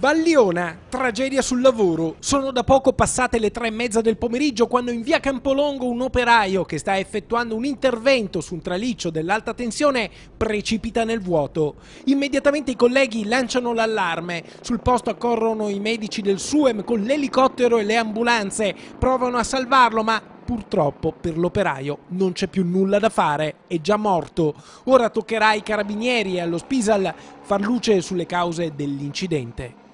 Bagliona, tragedia sul lavoro. Sono da poco passate le tre e mezza del pomeriggio quando in via Campolongo un operaio che sta effettuando un intervento su un traliccio dell'alta tensione precipita nel vuoto. Immediatamente i colleghi lanciano l'allarme. Sul posto accorrono i medici del SUEM con l'elicottero e le ambulanze. Provano a salvarlo ma purtroppo per l'operaio non c'è più nulla da fare, è già morto. Ora toccherà ai carabinieri e allo Spisal far luce sulle cause dell'incidente.